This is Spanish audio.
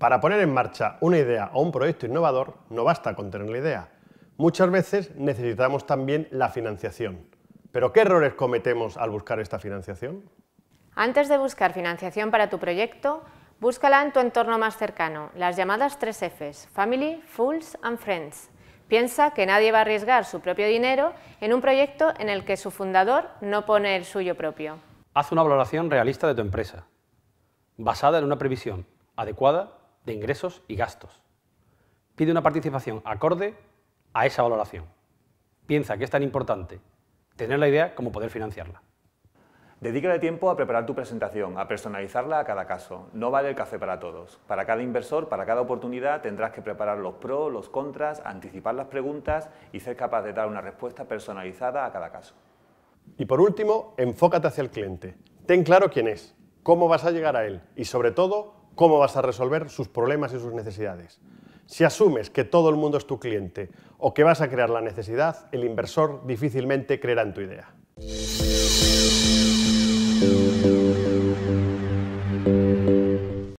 Para poner en marcha una idea o un proyecto innovador no basta con tener la idea. Muchas veces necesitamos también la financiación. ¿Pero qué errores cometemos al buscar esta financiación? Antes de buscar financiación para tu proyecto, búscala en tu entorno más cercano, las llamadas tres Fs, Family, Fools and Friends. Piensa que nadie va a arriesgar su propio dinero en un proyecto en el que su fundador no pone el suyo propio. Haz una valoración realista de tu empresa, basada en una previsión adecuada de ingresos y gastos. Pide una participación acorde a esa valoración. Piensa que es tan importante tener la idea como poder financiarla. Dedícale tiempo a preparar tu presentación, a personalizarla a cada caso. No vale el café para todos. Para cada inversor, para cada oportunidad, tendrás que preparar los pros, los contras, anticipar las preguntas y ser capaz de dar una respuesta personalizada a cada caso. Y por último, enfócate hacia el cliente. Ten claro quién es, cómo vas a llegar a él y, sobre todo, cómo vas a resolver sus problemas y sus necesidades. Si asumes que todo el mundo es tu cliente o que vas a crear la necesidad, el inversor difícilmente creerá en tu idea.